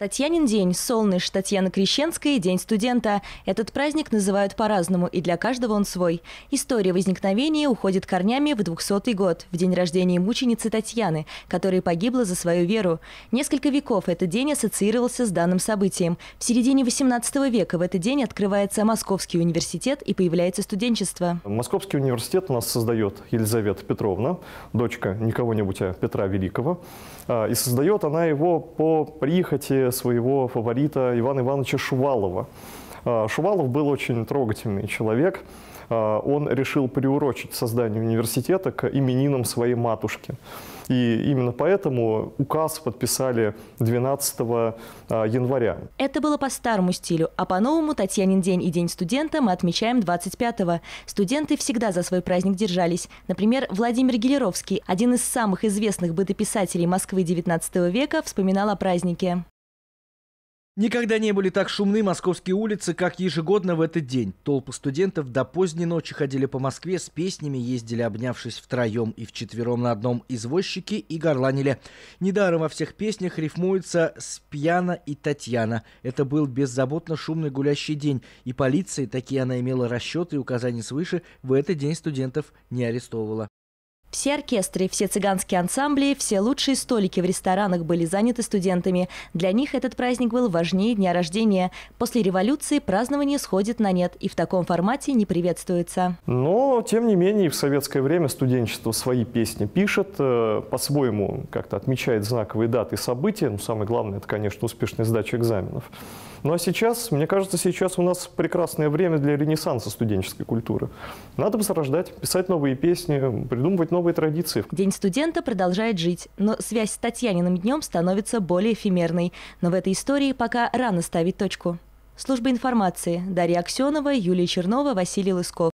Татьянин день, солныш, Татьяна Крещенская, День студента. Этот праздник называют по-разному, и для каждого он свой. История возникновения уходит корнями в 200-й год, в день рождения мученицы Татьяны, которая погибла за свою веру. Несколько веков этот день ассоциировался с данным событием. В середине 18 века в этот день открывается Московский университет и появляется студенчество. Московский университет у нас создает Елизавета Петровна, дочка никого-нибудь, а Петра Великого. А, и создает она его по прихоти своего фаворита Ивана Ивановича Шувалова. А, Шувалов был очень трогательный человек. А, Он решил приурочить создание университета к именинам своей матушки. И именно поэтому указ подписали 12 а, января. Это было по старому стилю, а по-новому Татьянин день и День студента мы отмечаем 25-го. Студенты всегда за свой праздник держались. Например, Владимир Гелеровский, один из самых известных бытописателей Москвы XIX века, вспоминал о празднике. Никогда не были так шумны московские улицы, как ежегодно в этот день. Толпы студентов до поздней ночи ходили по Москве с песнями, ездили обнявшись втроем и вчетвером на одном извозчике и горланили. Недаром во всех песнях рифмуется «Спьяна» и «Татьяна». Это был беззаботно шумный гулящий день, и полиция, такие она имела расчеты и указания свыше, в этот день студентов не арестовывала. Все оркестры, все цыганские ансамбли, все лучшие столики в ресторанах были заняты студентами. Для них этот праздник был важнее дня рождения. После революции празднование сходит на нет и в таком формате не приветствуется. Но, тем не менее, в советское время студенчество свои песни пишет, э, по-своему как-то отмечает знаковые даты и события. Но ну, самое главное – это, конечно, успешная сдача экзаменов. Ну а сейчас, мне кажется, сейчас у нас прекрасное время для ренессанса студенческой культуры. Надо возрождать, писать новые песни, придумывать новые традиции. День студента продолжает жить, но связь с Татьяниным днем становится более эфемерной. Но в этой истории пока рано ставить точку. Служба информации. Дарья Аксенова, Юлия Чернова, Василий Лысков.